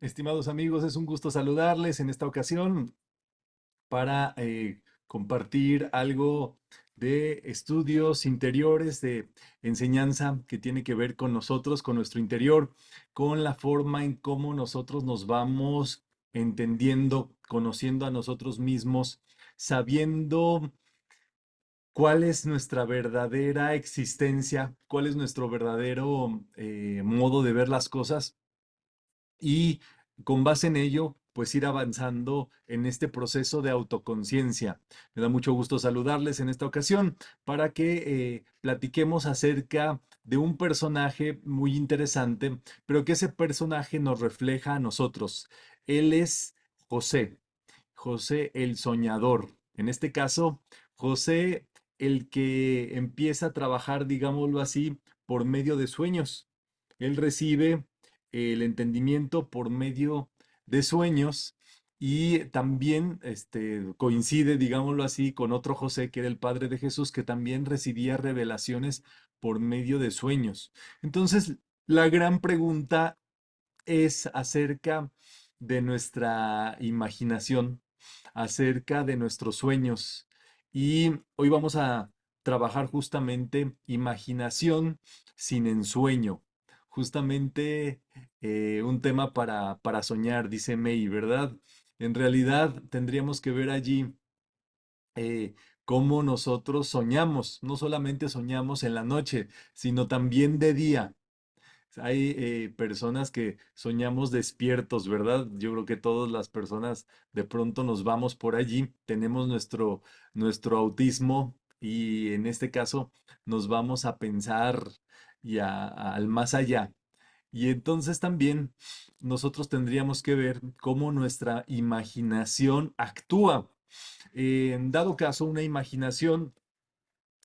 Estimados amigos, es un gusto saludarles en esta ocasión para eh, compartir algo de estudios interiores, de enseñanza que tiene que ver con nosotros, con nuestro interior, con la forma en cómo nosotros nos vamos entendiendo, conociendo a nosotros mismos, sabiendo cuál es nuestra verdadera existencia, cuál es nuestro verdadero eh, modo de ver las cosas y con base en ello pues ir avanzando en este proceso de autoconciencia. Me da mucho gusto saludarles en esta ocasión para que eh, platiquemos acerca de un personaje muy interesante, pero que ese personaje nos refleja a nosotros. Él es José, José el soñador. En este caso, José el que empieza a trabajar, digámoslo así, por medio de sueños. Él recibe el entendimiento por medio de sueños y también este, coincide, digámoslo así, con otro José, que era el padre de Jesús, que también recibía revelaciones por medio de sueños. Entonces, la gran pregunta es acerca de nuestra imaginación, acerca de nuestros sueños. Y hoy vamos a trabajar justamente imaginación sin ensueño justamente eh, un tema para, para soñar, dice May, ¿verdad? En realidad tendríamos que ver allí eh, cómo nosotros soñamos, no solamente soñamos en la noche, sino también de día. Hay eh, personas que soñamos despiertos, ¿verdad? Yo creo que todas las personas de pronto nos vamos por allí, tenemos nuestro, nuestro autismo y en este caso nos vamos a pensar y al más allá. Y entonces también nosotros tendríamos que ver cómo nuestra imaginación actúa. en dado caso, una imaginación,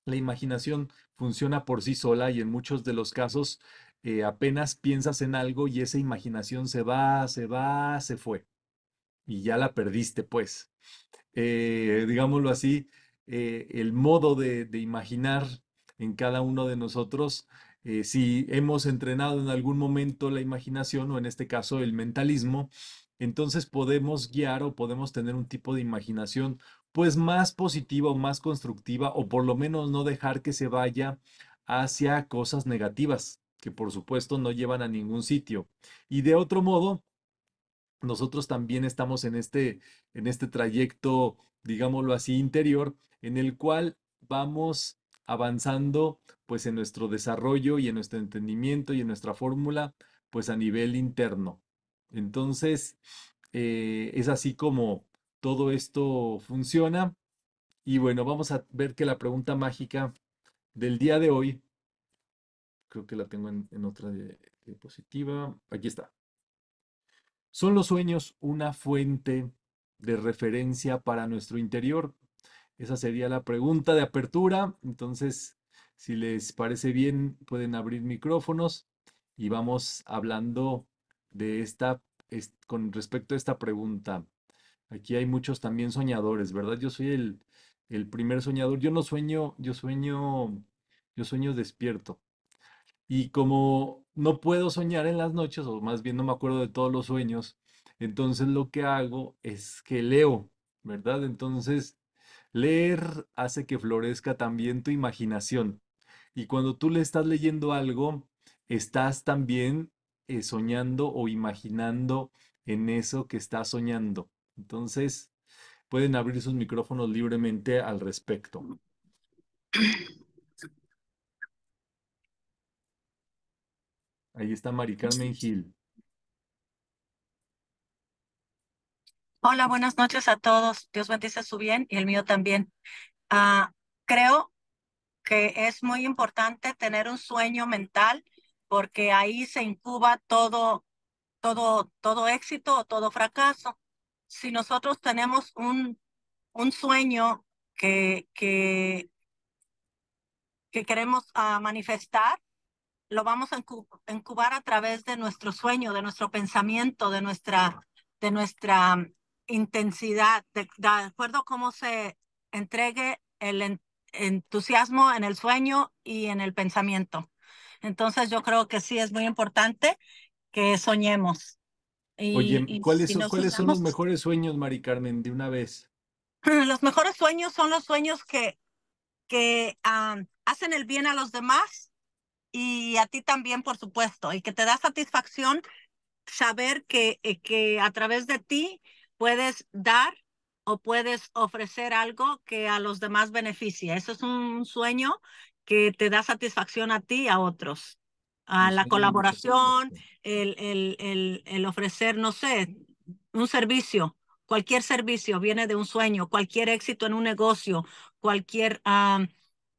la imaginación funciona por sí sola y en muchos de los casos eh, apenas piensas en algo y esa imaginación se va, se va, se fue. Y ya la perdiste, pues. Eh, digámoslo así, eh, el modo de imaginar en cada uno de nosotros eh, si hemos entrenado en algún momento la imaginación o en este caso el mentalismo, entonces podemos guiar o podemos tener un tipo de imaginación pues más positiva o más constructiva o por lo menos no dejar que se vaya hacia cosas negativas que por supuesto no llevan a ningún sitio. Y de otro modo, nosotros también estamos en este, en este trayecto, digámoslo así, interior, en el cual vamos avanzando pues en nuestro desarrollo y en nuestro entendimiento y en nuestra fórmula pues a nivel interno. Entonces, eh, es así como todo esto funciona. Y bueno, vamos a ver que la pregunta mágica del día de hoy, creo que la tengo en otra diapositiva, aquí está. ¿Son los sueños una fuente de referencia para nuestro interior? Esa sería la pregunta de apertura. Entonces, si les parece bien, pueden abrir micrófonos y vamos hablando de esta, con respecto a esta pregunta. Aquí hay muchos también soñadores, ¿verdad? Yo soy el, el primer soñador. Yo no sueño, yo sueño, yo sueño despierto. Y como no puedo soñar en las noches, o más bien no me acuerdo de todos los sueños, entonces lo que hago es que leo, ¿verdad? Entonces Leer hace que florezca también tu imaginación. Y cuando tú le estás leyendo algo, estás también eh, soñando o imaginando en eso que estás soñando. Entonces, pueden abrir sus micrófonos libremente al respecto. Ahí está Mari Carmen Gil. Hola, buenas noches a todos. Dios bendice su bien y el mío también. Ah, creo que es muy importante tener un sueño mental porque ahí se incuba todo, todo, todo éxito o todo fracaso. Si nosotros tenemos un, un sueño que, que, queremos ah, manifestar, lo vamos a incubar a través de nuestro sueño, de nuestro pensamiento, de nuestra, de nuestra intensidad, de, acuerdo a cómo se entregue el entusiasmo en el sueño y en el pensamiento. Entonces yo creo que sí es muy importante que soñemos. Y, Oye, ¿cuáles, son, ¿cuáles son los mejores sueños, Mari Carmen, de una vez? Los mejores sueños son los sueños que, que ah, hacen el bien a los demás y a ti también, por supuesto, y que te da satisfacción saber que, eh, que a través de ti puedes dar o puedes ofrecer algo que a los demás beneficia. Eso es un sueño que te da satisfacción a ti y a otros. A la colaboración, el, el, el, ofrecer, no sé, un servicio. Cualquier servicio viene de un sueño, cualquier éxito en un negocio, cualquier, ah,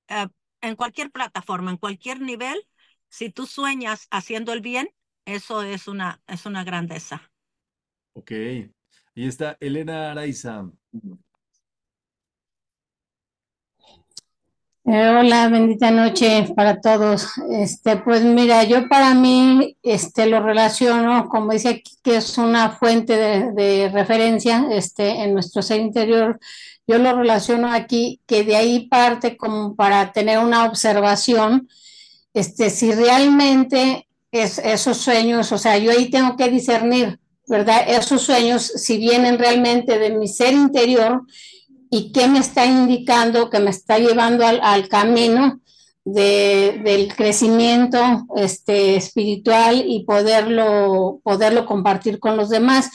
ah, en cualquier plataforma, en cualquier nivel, si tú sueñas haciendo el bien, eso es una, es una grandeza. Ok, y está Elena Araiza. Hola, bendita noche para todos. Este, pues mira, yo para mí este, lo relaciono, como dice aquí, que es una fuente de, referencia este, en nuestro ser interior. Yo lo relaciono aquí, que de ahí parte como para tener una observación, este, si realmente es, esos sueños, o sea, yo ahí tengo que discernir ¿verdad? Esos sueños, si vienen realmente de mi ser interior y qué me está indicando, que me está llevando al, camino del crecimiento este, espiritual y poderlo, poderlo compartir con los demás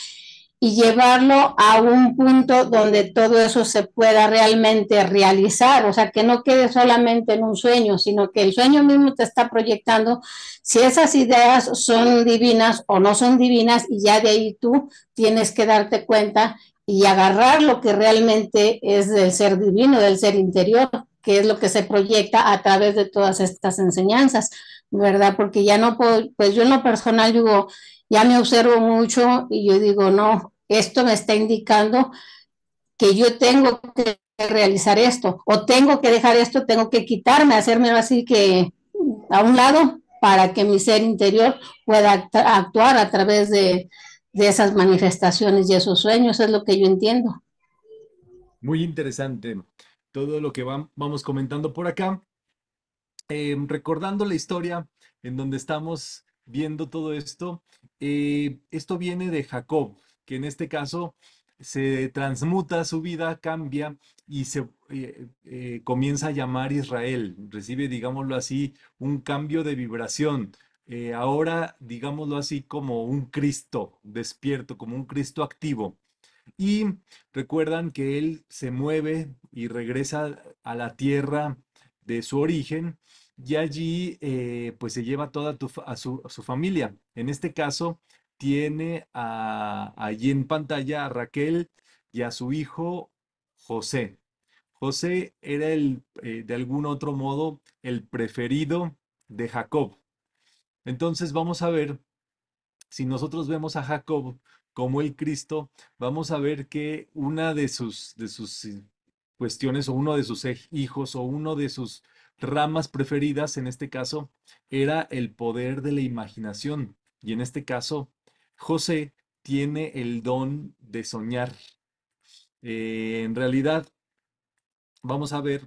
y llevarlo a un punto donde todo eso se pueda realmente realizar, o sea, que no quede solamente en un sueño, sino que el sueño mismo te está proyectando si esas ideas son divinas o no son divinas y ya de ahí tú tienes que darte cuenta y agarrar lo que realmente es del ser divino, del ser interior, que es lo que se proyecta a través de todas estas enseñanzas, ¿verdad? Porque ya no puedo, pues yo en lo personal digo, ya me observo mucho y yo digo, no, esto me está indicando que yo tengo que realizar esto o tengo que dejar esto, tengo que quitarme, hacerme así que a un lado para que mi ser interior pueda actuar a través de, esas manifestaciones y esos sueños, es lo que yo entiendo. Muy interesante todo lo que vamos comentando por acá. Em, recordando la historia en donde estamos viendo todo esto, eh, esto viene de Jacob, que en este caso se transmuta su vida, cambia y se eh, eh, comienza a llamar Israel. Recibe, digámoslo así, un cambio de vibración. Eh, ahora, digámoslo así, como un Cristo despierto, como un Cristo activo. Y recuerdan que Él se mueve y regresa a la tierra de su origen y allí pues se lleva toda a, su, su familia. En este caso, tiene a, allí en pantalla a Raquel y a su hijo José. José era el, eh, de algún otro modo, el preferido de Jacob. Entonces vamos a ver, si nosotros vemos a Jacob como el Cristo, vamos a ver que una de sus, de sus eh, cuestiones o uno de sus hijos o uno de sus ramas preferidas, en este caso, era el poder de la imaginación. Y en este caso, José tiene el don de soñar. Eh, en realidad, vamos a ver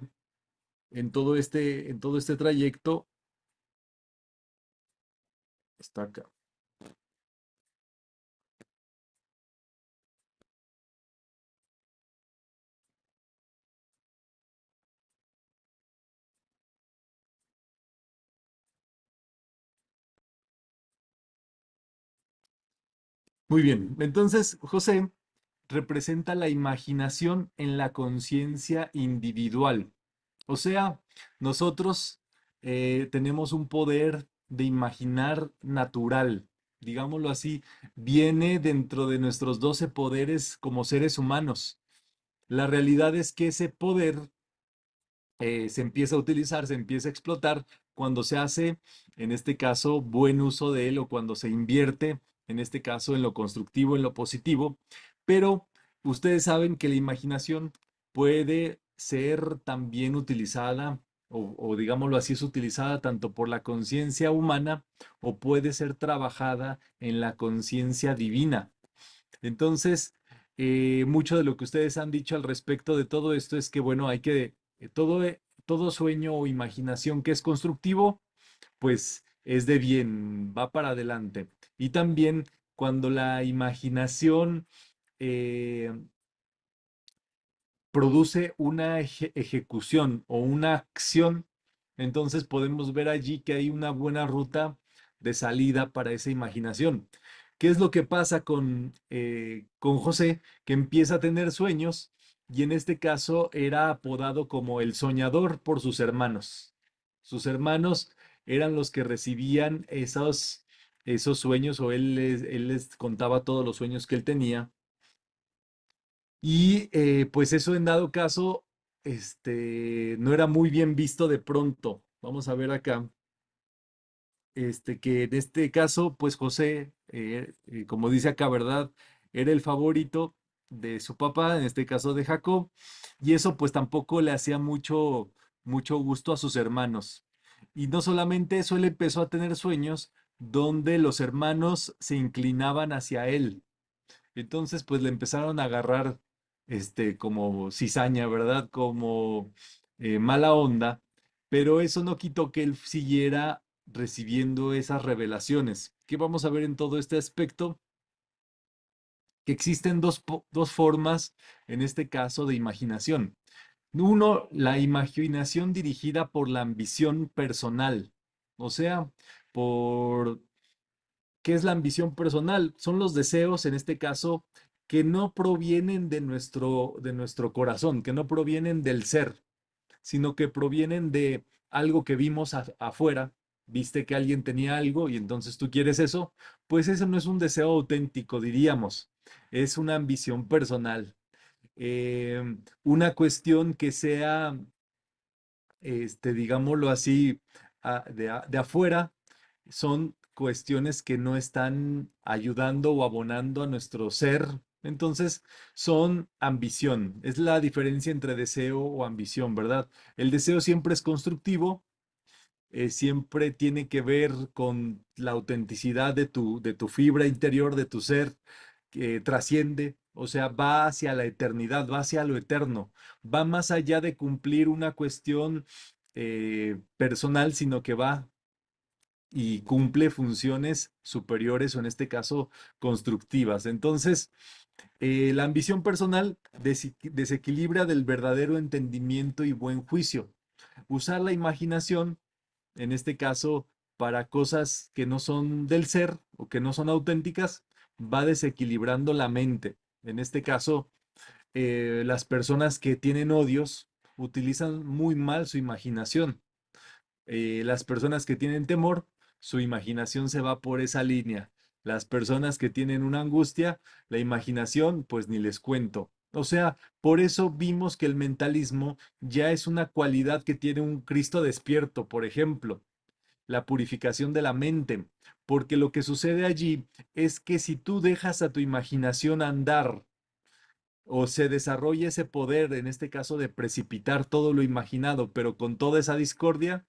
en todo este, en todo este trayecto. Está acá. Muy bien, entonces José representa la imaginación en la conciencia individual. O sea, nosotros eh, tenemos un poder de imaginar natural, digámoslo así, viene dentro de nuestros 12 poderes como seres humanos. La realidad es que ese poder eh, se empieza a utilizar, se empieza a explotar cuando se hace, en este caso, buen uso de él o cuando se invierte en este caso en lo constructivo, en lo positivo, pero ustedes saben que la imaginación puede ser también utilizada, o, digámoslo así, es utilizada tanto por la conciencia humana o puede ser trabajada en la conciencia divina. Entonces, eh, mucho de lo que ustedes han dicho al respecto de todo esto es que, bueno, hay que, eh, todo, eh, todo sueño o imaginación que es constructivo, pues es de bien, va para adelante. Y también cuando la imaginación eh, produce una ejecución o una acción, entonces podemos ver allí que hay una buena ruta de salida para esa imaginación. ¿Qué es lo que pasa con, eh, con José? Que empieza a tener sueños y en este caso era apodado como el soñador por sus hermanos. Sus hermanos eran los que recibían esos, esos sueños o él les, contaba todos los sueños que él tenía. Y eh, pues eso en dado caso este, no era muy bien visto de pronto. Vamos a ver acá. Este, que en este caso, pues José, eh, eh, como dice acá, ¿verdad? Era el favorito de su papá, en este caso de Jacob, y eso pues tampoco le hacía mucho, mucho gusto a sus hermanos. Y no solamente eso, él empezó a tener sueños donde los hermanos se inclinaban hacia él. Entonces, pues le empezaron a agarrar este, como cizaña, ¿verdad? Como eh, mala onda, pero eso no quitó que él siguiera recibiendo esas revelaciones. ¿Qué vamos a ver en todo este aspecto? Que existen dos formas, en este caso, de imaginación. Uno, la imaginación dirigida por la ambición personal. O sea, por... ¿Qué es la ambición personal? Son los deseos, en este caso, que no provienen de nuestro, de nuestro corazón, que no provienen del ser, sino que provienen de algo que vimos afuera. Viste que alguien tenía algo y entonces tú quieres eso. Pues eso no es un deseo auténtico, diríamos. Es una ambición personal. Em, una cuestión que sea, este, digámoslo así, ah, de, afuera, son cuestiones que no están ayudando o abonando a nuestro ser. Entonces, son ambición. Es la diferencia entre deseo o ambición, ¿verdad? El deseo siempre es constructivo, eh, siempre tiene que ver con la autenticidad de tu, de tu fibra interior, de tu ser, que trasciende. O sea, va hacia la eternidad, va hacia lo eterno, va más allá de cumplir una cuestión eh, personal, sino que va y cumple funciones superiores o en este caso constructivas. Entonces, eh, la ambición personal desequilibra del verdadero entendimiento y buen juicio. Usar la imaginación, en este caso, para cosas que no son del ser o que no son auténticas, va desequilibrando la mente. En este caso, eh, las personas que tienen odios utilizan muy mal su imaginación. Eh, las personas que tienen temor, su imaginación se va por esa línea. Las personas que tienen una angustia, la imaginación, pues ni les cuento. O sea, por eso vimos que el mentalismo ya es una cualidad que tiene un Cristo despierto, por ejemplo la purificación de la mente, porque lo que sucede allí es que si tú dejas a tu imaginación andar o se desarrolla ese poder, en este caso de precipitar todo lo imaginado, pero con toda esa discordia,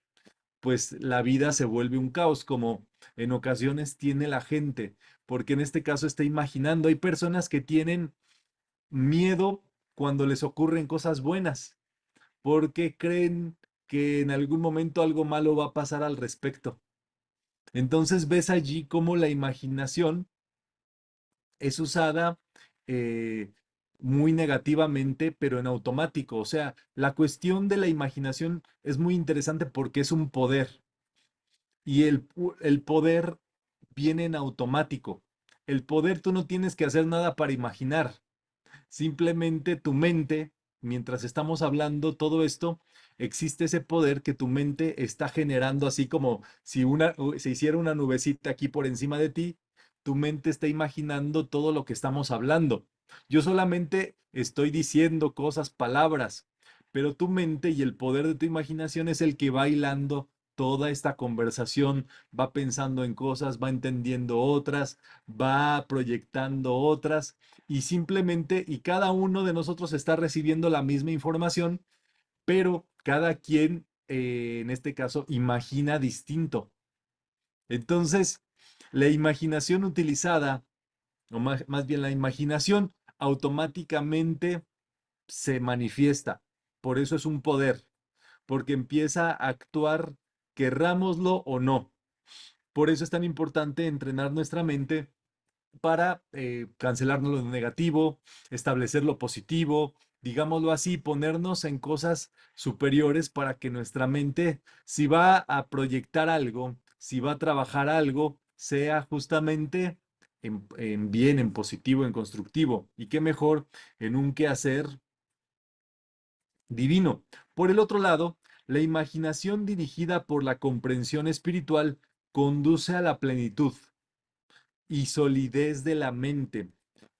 pues la vida se vuelve un caos, como en ocasiones tiene la gente, porque en este caso está imaginando. Hay personas que tienen miedo cuando les ocurren cosas buenas, porque creen que en algún momento algo malo va a pasar al respecto. Entonces ves allí cómo la imaginación es usada eh, muy negativamente, pero en automático. O sea, la cuestión de la imaginación es muy interesante porque es un poder. Y el, el poder viene en automático. El poder tú no tienes que hacer nada para imaginar. Simplemente tu mente, mientras estamos hablando todo esto, existe ese poder que tu mente está generando, así como si una, se hiciera una nubecita aquí por encima de ti, tu mente está imaginando todo lo que estamos hablando. Yo solamente estoy diciendo cosas, palabras, pero tu mente y el poder de tu imaginación es el que va hilando toda esta conversación, va pensando en cosas, va entendiendo otras, va proyectando otras y simplemente, y cada uno de nosotros está recibiendo la misma información, pero cada quien, eh, en este caso, imagina distinto. Entonces, la imaginación utilizada, o más, bien la imaginación, automáticamente se manifiesta. Por eso es un poder, porque empieza a actuar, querrámoslo o no. Por eso es tan importante entrenar nuestra mente para eh, cancelarnos lo negativo, establecer lo positivo, digámoslo así, ponernos en cosas superiores para que nuestra mente, si va a proyectar algo, si va a trabajar algo, sea justamente en, bien, en positivo, en constructivo. Y qué mejor en un quehacer divino. Por el otro lado, la imaginación dirigida por la comprensión espiritual conduce a la plenitud y solidez de la mente,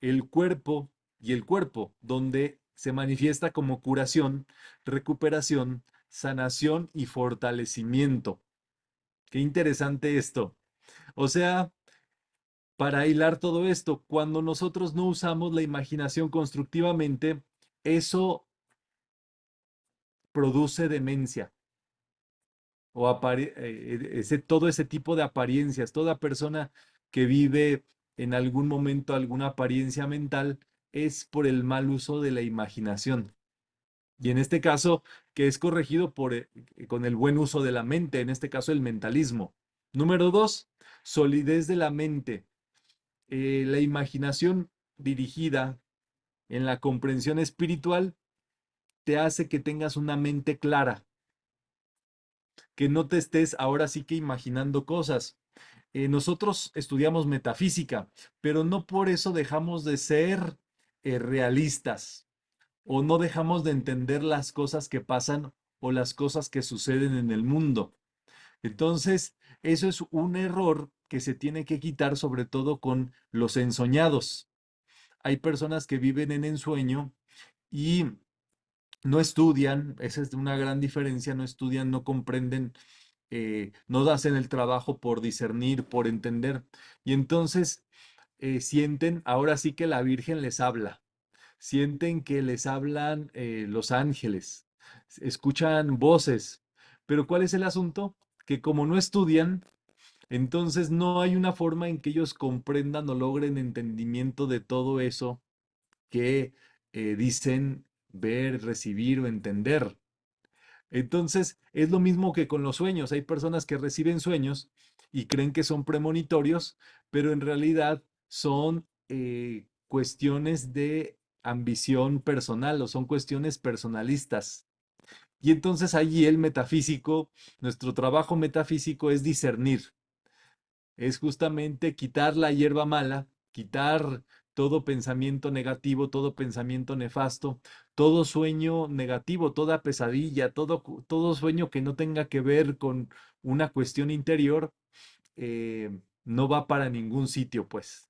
el cuerpo y el cuerpo, donde se manifiesta como curación, recuperación, sanación y fortalecimiento. Qué interesante esto. O sea, para hilar todo esto, cuando nosotros no usamos la imaginación constructivamente, eso produce demencia o eh, eh, todo ese tipo de apariencias. Toda persona que vive en algún momento alguna apariencia mental es por el mal uso de la imaginación. Y en este caso, que es corregido por, eh, eh, con el buen uso de la mente, en este caso el mentalismo. Número dos, solidez de la mente. Eh, la imaginación dirigida en la comprensión espiritual te hace que tengas una mente clara, que no te estés ahora sí que imaginando cosas. nosotros estudiamos metafísica, pero no por eso dejamos de ser eh, realistas o no dejamos de entender las cosas que pasan o las cosas que suceden en el mundo. Entonces, eso es un error que se tiene que quitar sobre todo con los ensoñados. Hay personas que viven en ensueño y no estudian, esa es una gran diferencia, no estudian, no comprenden, eh, no hacen el trabajo por discernir, por entender. Y entonces eh, sienten, ahora sí que la Virgen les habla, sienten que les hablan eh, los ángeles, escuchan voces, pero ¿cuál es el asunto? Que como no estudian, entonces no hay una forma en que ellos comprendan o logren entendimiento de todo eso que eh, dicen ver, recibir o entender. Entonces, es lo mismo que con los sueños. Hay personas que reciben sueños y creen que son premonitorios, pero en realidad son eh, cuestiones de ambición personal o son cuestiones personalistas. Y entonces allí el metafísico, nuestro trabajo metafísico es discernir, es justamente quitar la hierba mala, quitar todo pensamiento negativo, todo pensamiento nefasto, todo sueño negativo, toda pesadilla, todo, todo sueño que no tenga que ver con una cuestión interior, eh, no va para ningún sitio, pues.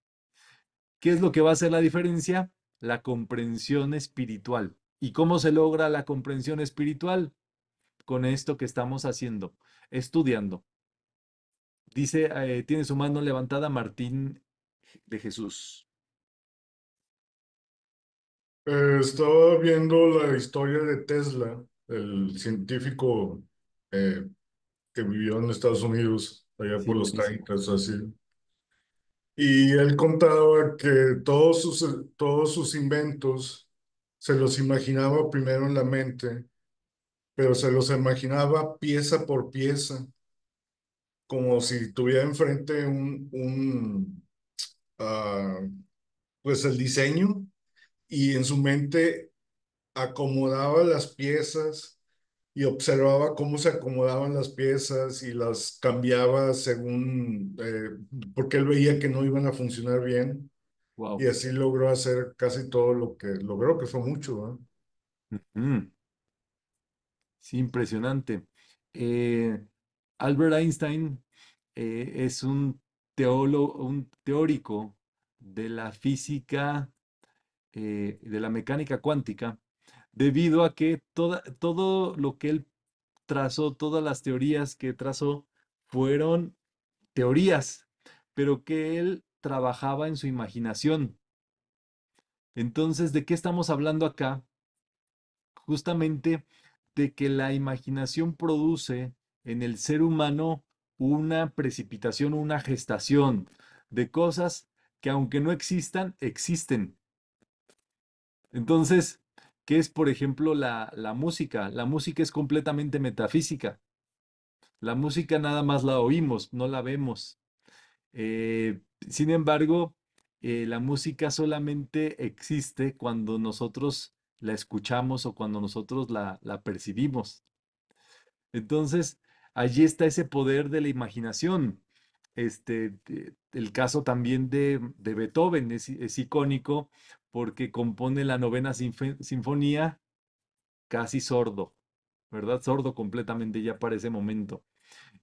¿Qué es lo que va a hacer la diferencia? La comprensión espiritual. ¿Y cómo se logra la comprensión espiritual? Con esto que estamos haciendo, estudiando. Dice, eh, tiene su mano levantada Martín de Jesús. Eh, estaba viendo la historia de Tesla, el científico eh, que vivió en Estados Unidos, allá por los 30, así. Y él contaba que todos sus, todos sus inventos se los imaginaba primero en la mente, pero se los imaginaba pieza por pieza, como si tuviera enfrente un, un ah, pues el diseño y en su mente acomodaba las piezas y observaba cómo se acomodaban las piezas y las cambiaba según, eh, porque él veía que no iban a funcionar bien. Y así logró hacer casi todo lo que logró, que fue mucho. Sí, impresionante. Eh, Albert Einstein eh, es un, un teórico de la física, de la mecánica cuántica, debido a que todo lo que él trazó, todas las teorías que trazó, fueron teorías, pero que él trabajaba en su imaginación. Entonces, ¿de qué estamos hablando acá? Justamente de que la imaginación produce en el ser humano una precipitación, una gestación de cosas que aunque no existan, existen. Entonces, que es, por ejemplo, la, música. La música es completamente metafísica. La música nada más la oímos, no la vemos. Eh, sin embargo, eh, la música solamente existe cuando nosotros la escuchamos o cuando nosotros la, la, percibimos. Entonces, allí está ese poder de la imaginación. Este, el caso también de, Beethoven es, icónico porque compone la novena sinfonía casi sordo, ¿verdad? Sordo completamente ya para ese momento.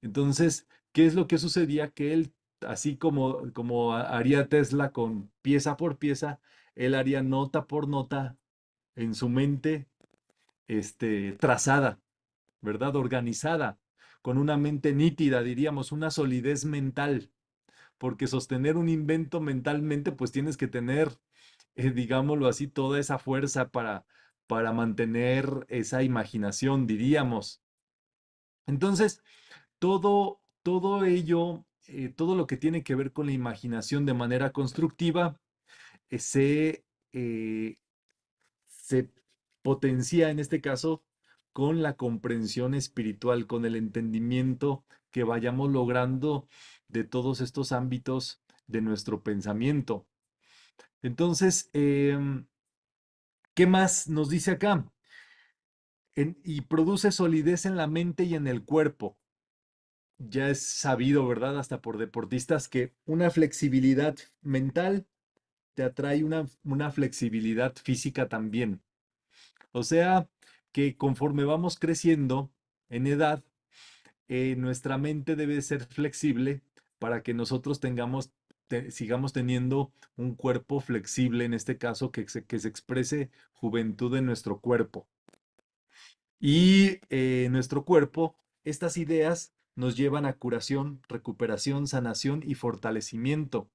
Entonces, ¿qué es lo que sucedía? Que él, así como, como haría Tesla con pieza por pieza, él haría nota por nota en su mente este, trazada, ¿verdad? Organizada con una mente nítida, diríamos, una solidez mental, porque sostener un invento mentalmente, pues tienes que tener, eh, digámoslo así, toda esa fuerza para, para mantener esa imaginación, diríamos. Entonces, todo, todo ello, eh, todo lo que tiene que ver con la imaginación de manera constructiva, eh, se, se potencia en este caso con la comprensión espiritual, con el entendimiento que vayamos logrando de todos estos ámbitos de nuestro pensamiento. Entonces, em, ¿qué más nos dice acá? y produce solidez en la mente y en el cuerpo. Ya es sabido, ¿verdad? Hasta por deportistas que una flexibilidad mental te atrae una, una flexibilidad física también. O sea, que conforme vamos creciendo en edad, eh, nuestra mente debe ser flexible para que nosotros tengamos, sigamos teniendo un cuerpo flexible, en este caso, que se, que se exprese juventud en nuestro cuerpo. Y eh, nuestro cuerpo, estas ideas nos llevan a curación, recuperación, sanación y fortalecimiento.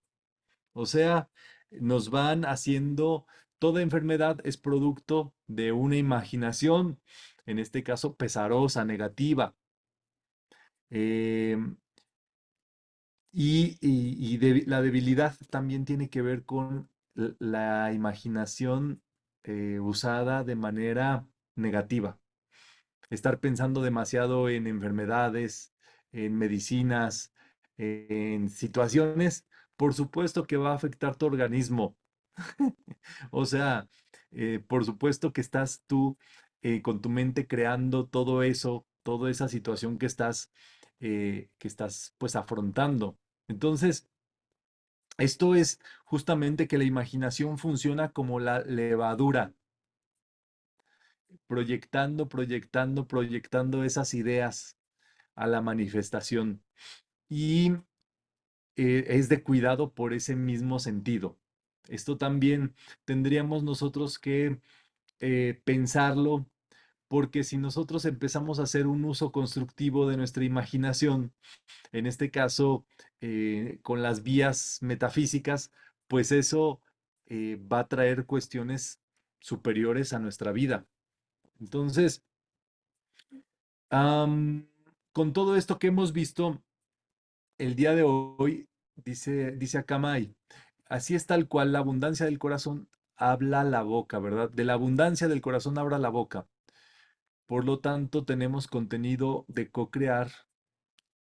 O sea, nos van haciendo Toda enfermedad es producto de una imaginación, en este caso pesarosa, negativa. Em, y, la debilidad también tiene que ver con la imaginación eh, usada de manera negativa. Estar pensando demasiado en enfermedades, en medicinas, en situaciones, por supuesto que va a afectar tu organismo, o sea, eh, por supuesto que estás tú eh, con tu mente creando todo eso, toda esa situación que estás, eh, que estás pues afrontando. Entonces, esto es justamente que la imaginación funciona como la levadura, proyectando, proyectando, proyectando esas ideas a la manifestación. Y es de cuidado por ese mismo sentido. Esto también tendríamos nosotros que eh, pensarlo porque si nosotros empezamos a hacer un uso constructivo de nuestra imaginación, en este caso eh, con las vías metafísicas, pues eso eh, va a traer cuestiones superiores a nuestra vida. Entonces, con todo esto que hemos visto el día de hoy, dice, dice Akamai, Así es tal cual, la abundancia del corazón habla la boca, ¿verdad? De la abundancia del corazón abra la boca. Por lo tanto, tenemos contenido de co-crear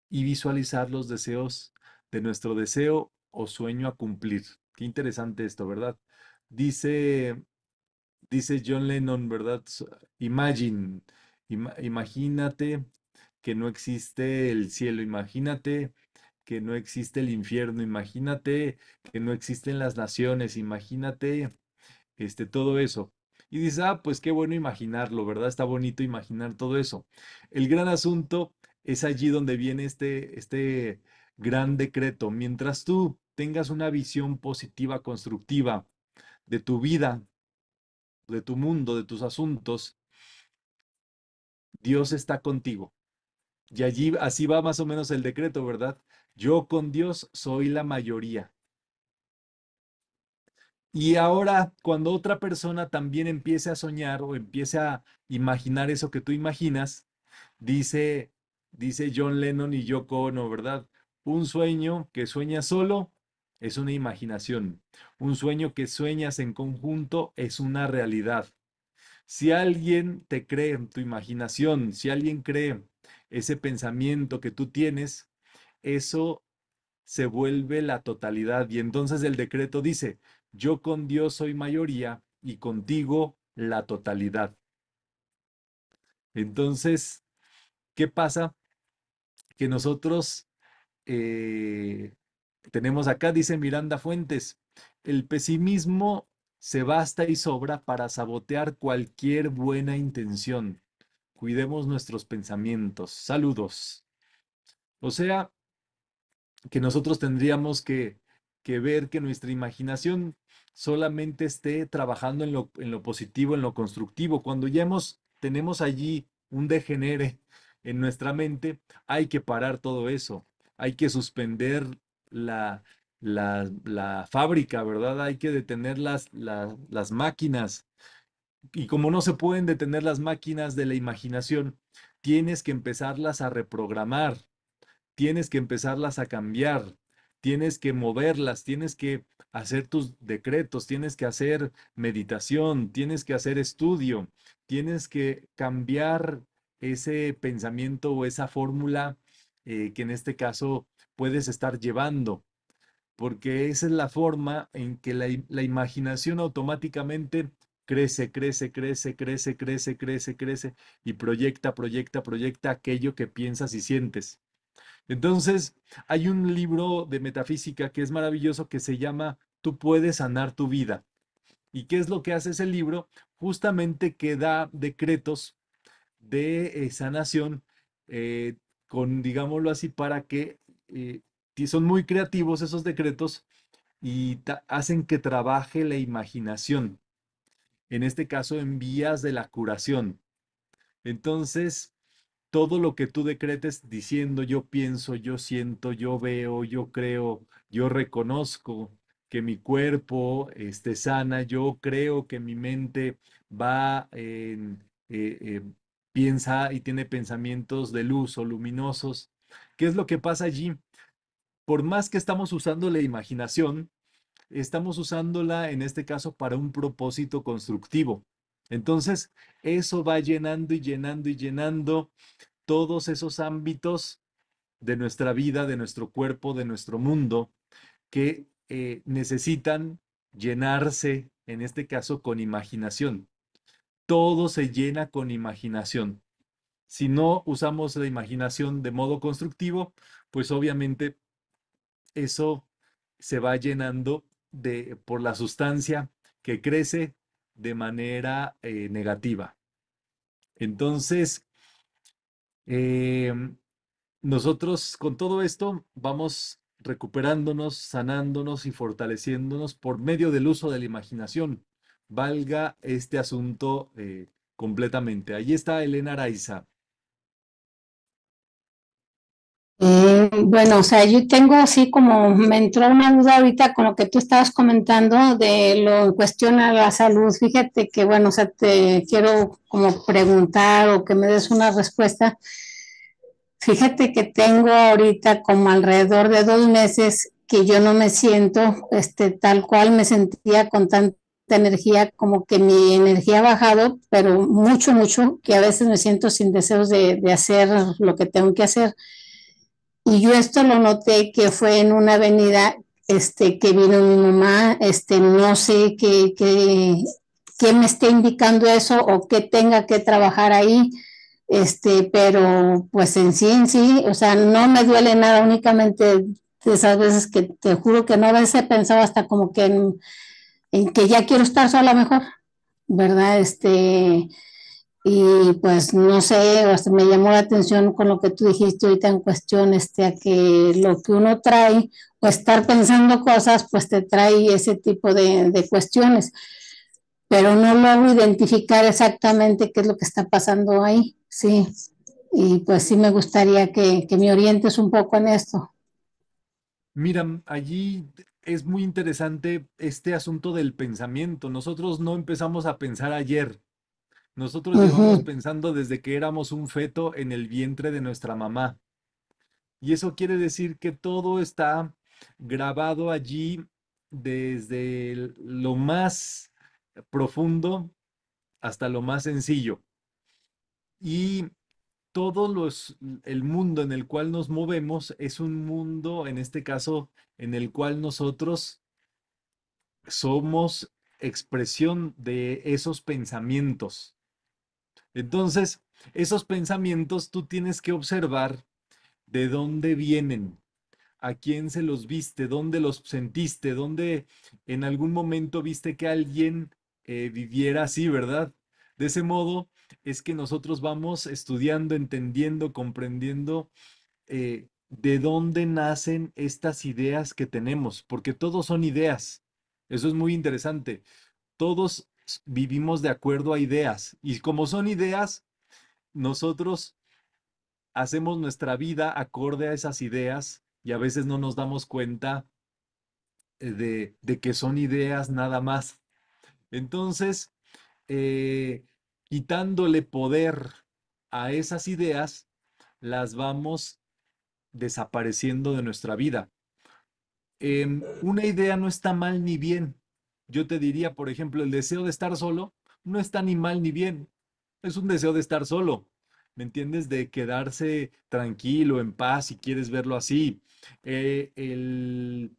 y visualizar los deseos de nuestro deseo o sueño a cumplir. Qué interesante esto, ¿verdad? Dice, dice John Lennon, ¿verdad? Imagine, imagínate que no existe el cielo, imagínate que no existe el infierno, imagínate que no existen las naciones, imagínate este, todo eso. Y dices, ah, pues qué bueno imaginarlo, ¿verdad? Está bonito imaginar todo eso. El gran asunto es allí donde viene este, este gran decreto. Mientras tú tengas una visión positiva, constructiva de tu vida, de tu mundo, de tus asuntos, Dios está contigo. Y allí así va más o menos el decreto, ¿verdad? Yo con Dios soy la mayoría. Y ahora, cuando otra persona también empiece a soñar o empiece a imaginar eso que tú imaginas, dice, dice John Lennon y Yoko Ono, ¿verdad? Un sueño que sueña solo es una imaginación. Un sueño que sueñas en conjunto es una realidad. Si alguien te cree en tu imaginación, si alguien cree ese pensamiento que tú tienes, eso se vuelve la totalidad. Y entonces el decreto dice, yo con Dios soy mayoría y contigo la totalidad. Entonces, ¿qué pasa? Que nosotros eh, tenemos acá, dice Miranda Fuentes, el pesimismo se basta y sobra para sabotear cualquier buena intención. Cuidemos nuestros pensamientos. Saludos. O sea, que nosotros tendríamos que, ver que nuestra imaginación solamente esté trabajando en lo, positivo, en lo constructivo. Cuando ya hemos, tenemos allí un degenere en nuestra mente, hay que parar todo eso, hay que suspender la, fábrica, ¿verdad? Hay que detener las máquinas. Y como no se pueden detener las máquinas de la imaginación, tienes que empezarlas a reprogramar tienes que empezarlas a cambiar, tienes que moverlas, tienes que hacer tus decretos, tienes que hacer meditación, tienes que hacer estudio, tienes que cambiar ese pensamiento o esa fórmula eh, que en este caso puedes estar llevando, porque esa es la forma en que la, la imaginación automáticamente crece, crece, crece, crece, crece, crece, crece y proyecta, proyecta, proyecta aquello que piensas y sientes. Entonces, hay un libro de metafísica que es maravilloso que se llama Tú puedes sanar tu vida. ¿Y qué es lo que hace ese libro? Justamente que da decretos de eh, sanación eh, con, digámoslo así, para que eh, son muy creativos esos decretos y hacen que trabaje la imaginación. En este caso, en vías de la curación. Entonces, todo lo que tú decretes diciendo yo pienso, yo siento, yo veo, yo creo, yo reconozco que mi cuerpo esté sana, yo creo que mi mente va en, eh, eh, piensa y tiene pensamientos de luz o luminosos. ¿Qué es lo que pasa allí? Por más que estamos usando la imaginación, estamos usándola en este caso para un propósito constructivo. Entonces, eso va llenando y llenando y llenando todos esos ámbitos de nuestra vida, de nuestro cuerpo, de nuestro mundo, que eh, necesitan llenarse, en este caso, con imaginación. Todo se llena con imaginación. Si no usamos la imaginación de modo constructivo, pues obviamente eso se va llenando de, por la sustancia que crece, de manera eh, negativa. Entonces, em, nosotros con todo esto vamos recuperándonos, sanándonos y fortaleciéndonos por medio del uso de la imaginación. Valga este asunto eh, completamente. Ahí está Elena Araiza. Eh, bueno, o sea, yo tengo así como me entró una duda ahorita con lo que tú estabas comentando de lo en cuestión a la salud. Fíjate que, bueno, o sea, te quiero como preguntar o que me des una respuesta. Fíjate que tengo ahorita como alrededor de dos meses que yo no me siento este, tal cual me sentía con tanta energía, como que mi energía ha bajado, pero mucho, mucho, que a veces me siento sin deseos de hacer lo que tengo que hacer. Y yo esto lo noté que fue en una avenida este, que vino mi mamá, este, no sé qué, qué, qué me está indicando eso o qué tenga que trabajar ahí, este, pero pues en sí, en sí, o sea, no me duele nada, únicamente de esas veces que te juro que no a veces he pensado hasta como que en, en que ya quiero estar sola mejor, ¿verdad? Este, y pues no sé, hasta me llamó la atención con lo que tú dijiste ahorita en cuestión, este, a que lo que uno trae o estar pensando cosas, pues te trae ese tipo de, cuestiones, pero no logro identificar exactamente qué es lo que está pasando ahí, sí, y pues sí me gustaría que, que me orientes un poco en esto. Mira, allí es muy interesante este asunto del pensamiento. Nosotros no empezamos a pensar ayer, nosotros llevamos pensando desde que éramos un feto en el vientre de nuestra mamá. Y eso quiere decir que todo está grabado allí desde lo más profundo hasta lo más sencillo. Y todo los, el mundo en el cual nos movemos es un mundo, en este caso, en el cual nosotros somos expresión de esos pensamientos. Entonces, esos pensamientos tú tienes que observar de dónde vienen, a quién se los viste, dónde los sentiste, dónde en algún momento viste que alguien eh, viviera así, ¿verdad? De ese modo es que nosotros vamos estudiando, entendiendo, comprendiendo eh, de dónde nacen estas ideas que tenemos, porque todos son ideas. Eso es muy interesante. Todos vivimos de acuerdo a ideas y como son ideas, nosotros hacemos nuestra vida acorde a esas ideas y a veces no nos damos cuenta eh, de, que son ideas nada más. Entonces, eh, quitándole poder a esas ideas, las vamos desapareciendo de nuestra vida. Em, una idea no está mal ni bien, yo te diría, por ejemplo, el deseo de estar solo no está ni mal ni bien. Es un deseo de estar solo. ¿Me entiendes? De quedarse tranquilo, en paz, si quieres verlo así. Eh, el,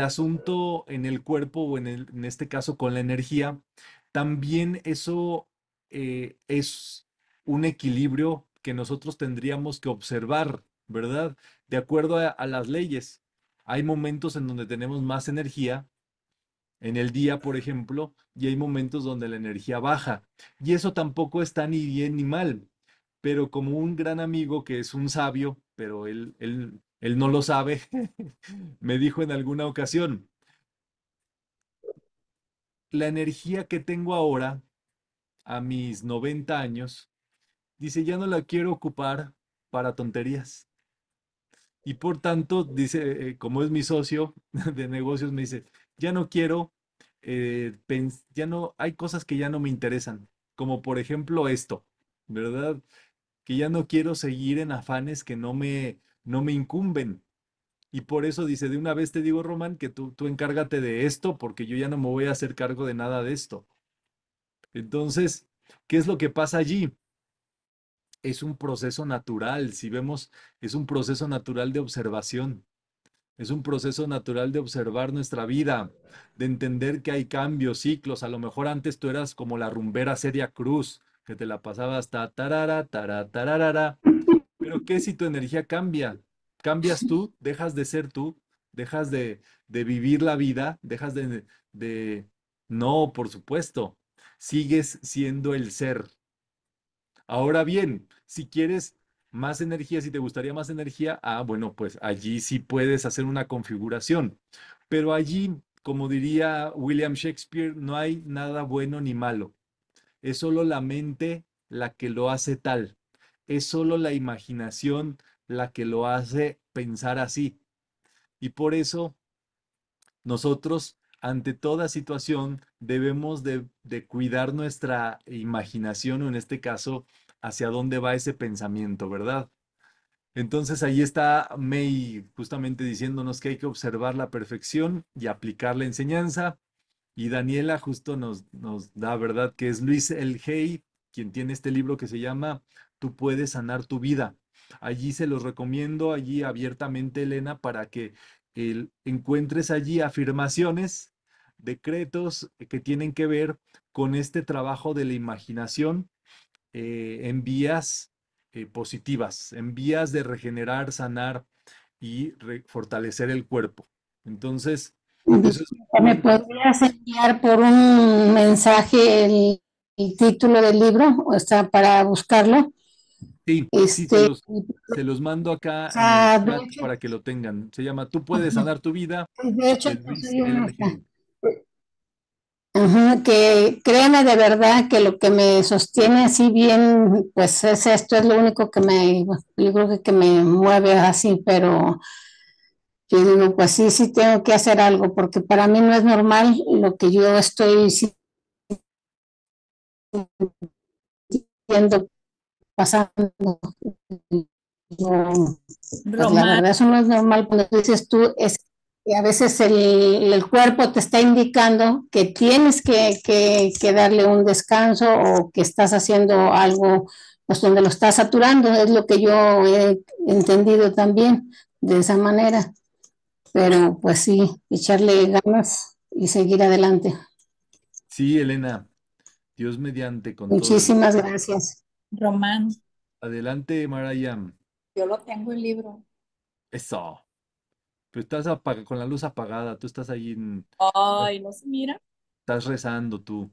asunto en el cuerpo o en, este caso con la energía, también eso eh, es un equilibrio que nosotros tendríamos que observar, ¿verdad? De acuerdo a las leyes. Hay momentos en donde tenemos más energía en el día, por ejemplo, y hay momentos donde la energía baja. Y eso tampoco está ni bien ni mal, pero como un gran amigo que es un sabio, pero él, él no lo sabe, me dijo en alguna ocasión, la energía que tengo ahora, a mis 90 años, dice, ya no la quiero ocupar para tonterías. Y por tanto, dice, eh, como es mi socio de negocios, me dice, ya no quiero, eh, ya no, hay cosas que ya no me interesan, como por ejemplo esto, ¿verdad? Que ya no quiero seguir en afanes que no me, no me incumben. Y por eso dice, de una vez te digo, Román, que tú, tú encárgate de esto, porque yo ya no me voy a hacer cargo de nada de esto. Entonces, ¿qué es lo que pasa allí? es un proceso natural, si vemos, es un proceso natural de observación. Es un proceso natural de observar nuestra vida, de entender que hay cambios, ciclos. A lo mejor antes tú eras como la rumbera seria Cruz, que te la pasaba hasta tarara, tarara, Pero ¿qué si tu energía cambia? Cambias tú, dejas de ser tú, dejas de, vivir la vida, dejas de, de... No, por supuesto, sigues siendo el ser, Ahora bien, si quieres más energía, si te gustaría más energía, ah, bueno, pues allí sí puedes hacer una configuración. Pero allí, como diría William Shakespeare, no hay nada bueno ni malo. Es solo la mente la que lo hace tal. Es solo la imaginación la que lo hace pensar así. Y por eso nosotros ante toda situación debemos de, cuidar nuestra imaginación o en este caso hacia dónde va ese pensamiento, ¿verdad? Entonces ahí está May justamente diciéndonos que hay que observar la perfección y aplicar la enseñanza. Y Daniela justo nos, nos da, ¿verdad? Que es Luis El Hey quien tiene este libro que se llama Tú puedes sanar tu vida. Allí se los recomiendo, allí abiertamente, Elena, para que encuentres allí afirmaciones decretos que tienen que ver con este trabajo de la imaginación eh, en vías eh, positivas, en vías de regenerar, sanar y fortalecer el cuerpo. Entonces, ¿Me podrías enviar por un mensaje el, título del libro? O está para buscarlo. Sí, sí se, este, los, mando acá ah, para que lo tengan. Se llama Tú puedes sanar tu vida. De hecho, que créeme de verdad que lo que me sostiene así bien, pues es esto, es lo único que me, yo creo que, me mueve así, pero yo digo, pues sí, sí tengo que hacer algo, porque para mí no es normal lo que yo estoy sintiendo, pasando. Pues, la verdad, eso no es normal. Cuando dices tú, es y a veces el, cuerpo te está indicando que tienes que, darle un descanso o que estás haciendo algo pues donde lo estás saturando, es lo que yo he entendido también de esa manera. Pero pues sí, echarle ganas y seguir adelante. Sí, Elena, Dios mediante con Muchísimas gracias. Román. Adelante, Marayam. Yo lo tengo el libro. Eso. Pero estás con la luz apagada, tú estás ahí en... Eh, Ay, no se mira. Estás rezando tú.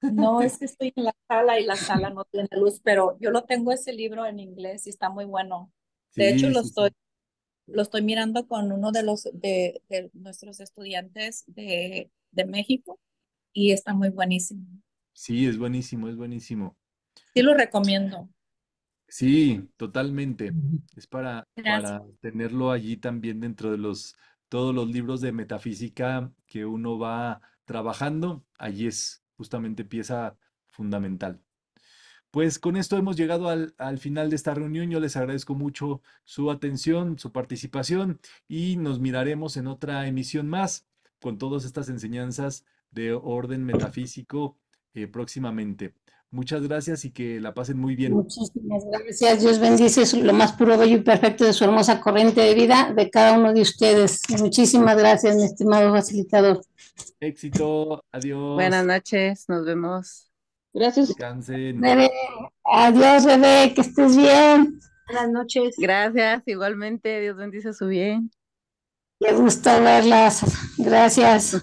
No, es que estoy en la sala y la sala no tiene luz, pero yo lo tengo ese libro en inglés y está muy bueno. De hecho, lo estoy lo estoy mirando con uno de los de, nuestros estudiantes de, de, México y está muy buenísimo. Sí, es buenísimo, es buenísimo. Sí, lo recomiendo. Sí, totalmente. Es para, para, tenerlo allí también dentro de los todos los libros de metafísica que uno va trabajando. Allí es justamente pieza fundamental. Pues con esto hemos llegado al, final de esta reunión. Yo les agradezco mucho su atención, su participación y nos miraremos en otra emisión más con todas estas enseñanzas de orden metafísico eh, próximamente. Muchas gracias y que la pasen muy bien. Muchísimas gracias. Dios bendice lo más puro, bello y perfecto de su hermosa corriente de vida de cada uno de ustedes. Muchísimas gracias, mi estimado facilitador. Éxito. Adiós. Buenas noches. Nos vemos. Gracias. Descansen. Adiós, bebé. Que estés bien. Buenas noches. Gracias. Igualmente. Dios bendice su bien. Qué gusto verlas. Gracias.